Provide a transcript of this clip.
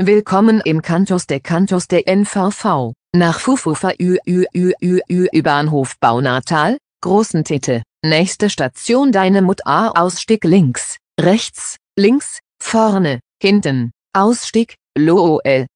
Willkommen im Kantos der Kantos der NVV, nach Fufufa Ü Ü Ü Ü Ü Bahnhof Baunatal, großen Titte, nächste Station deine Mut A Ausstieg links, rechts, links, vorne, hinten, Ausstieg, LOL,